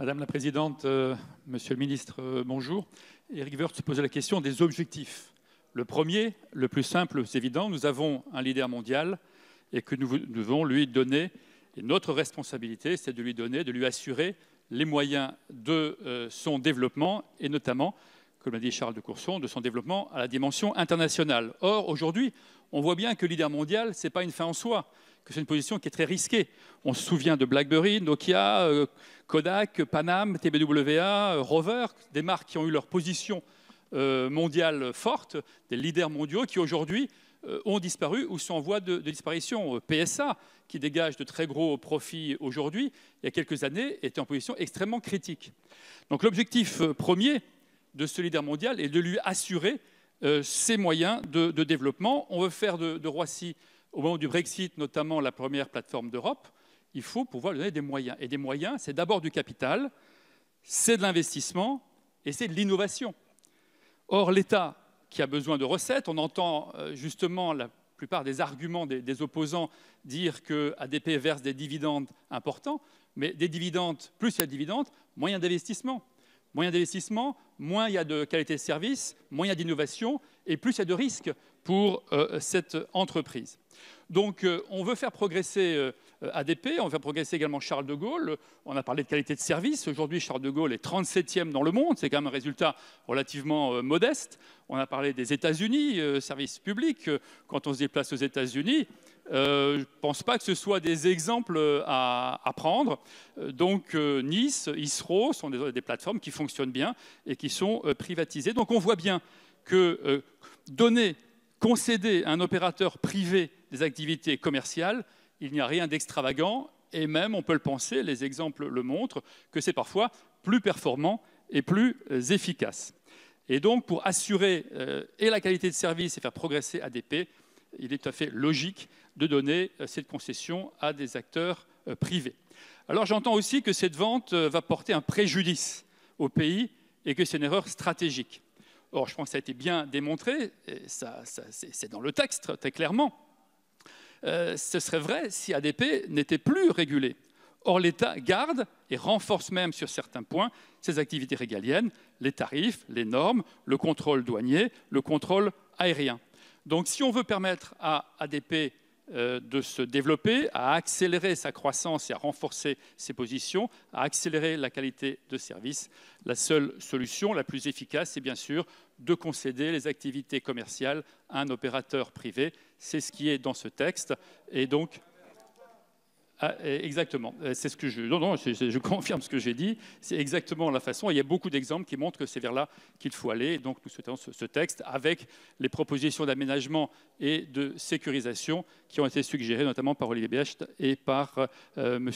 Madame la Présidente, euh, Monsieur le Ministre, euh, bonjour. Eric se posait la question des objectifs. Le premier, le plus simple, c'est évident, nous avons un leader mondial et que nous devons lui donner, et notre responsabilité, c'est de lui donner, de lui assurer les moyens de euh, son développement, et notamment, comme l'a dit Charles de Courson, de son développement à la dimension internationale. Or, aujourd'hui, on voit bien que leader mondial, ce n'est pas une fin en soi, que c'est une position qui est très risquée. On se souvient de BlackBerry, Nokia, euh, Kodak, Panam, TBWA, euh, Rover, des marques qui ont eu leur position euh, mondiale forte, des leaders mondiaux qui aujourd'hui ont disparu ou sont en voie de, de, disparition. PSA, qui dégage de très gros profits aujourd'hui, il y a quelques années, était en position extrêmement critique. Donc l'objectif premier de ce leader mondial est de lui assurer euh, ces moyens de, développement. On veut faire de, Roissy, au moment du Brexit notamment, la première plateforme d'Europe. Il faut pouvoir lui donner des moyens. Et des moyens, c'est d'abord du capital, c'est de l'investissement et c'est de l'innovation. Or, l'État, qui a besoin de recettes, on entend euh, justement la plupart des arguments des, opposants dire que ADP verse des dividendes importants, mais des dividendes, plus il y a de dividendes, moyen d'investissement. Moins d'investissement, moins il y a de qualité de service, moins il y a d'innovation, et plus il y a de risques pour euh, cette entreprise. Donc euh, on veut faire progresser euh, ADP, on veut faire progresser également Charles de Gaulle. On a parlé de qualité de service. Aujourd'hui, Charles de Gaulle est 37e dans le monde. C'est quand même un résultat relativement modeste. On a parlé des États-Unis, services publics, Quand on se déplace aux États-Unis, euh, je ne pense pas que ce soit des exemples euh, à, prendre. Euh, donc Nice, ISRO sont des, plateformes qui fonctionnent bien et qui sont privatisées. Donc on voit bien que donner, concéder à un opérateur privé des activités commerciales, il n'y a rien d'extravagant. Et même, on peut le penser, les exemples le montrent, que c'est parfois plus performant et plus efficace. Et donc, pour assurer et la qualité de service et faire progresser ADP, il est tout à fait logique de donner euh, cette concession à des acteurs euh, privés. Alors j'entends aussi que cette vente euh, va porter un préjudice au pays et que c'est une erreur stratégique. Or, je pense que ça a été bien démontré, ça, c'est dans le texte très clairement. ce serait vrai si ADP n'était plus régulé. Or, l'État garde et renforce même sur certains points ses activités régaliennes, les tarifs, les normes, le contrôle douanier, le contrôle aérien. Donc, si on veut permettre à ADP euh, de se développer, à accélérer sa croissance et à renforcer ses positions, à accélérer la qualité de service. La seule solution, la plus efficace, c'est bien sûr de concéder les activités commerciales à un opérateur privé. C'est ce qui est dans ce texte. Et donc, ah, eh, exactement, eh, c'est ce que je... Non, non, je, confirme ce que j'ai dit, c'est exactement la façon, il y a beaucoup d'exemples qui montrent que c'est vers là qu'il faut aller, donc nous souhaitons ce, texte avec les propositions d'aménagement et de sécurisation qui ont été suggérées notamment par Olivier becht et par euh, euh, M.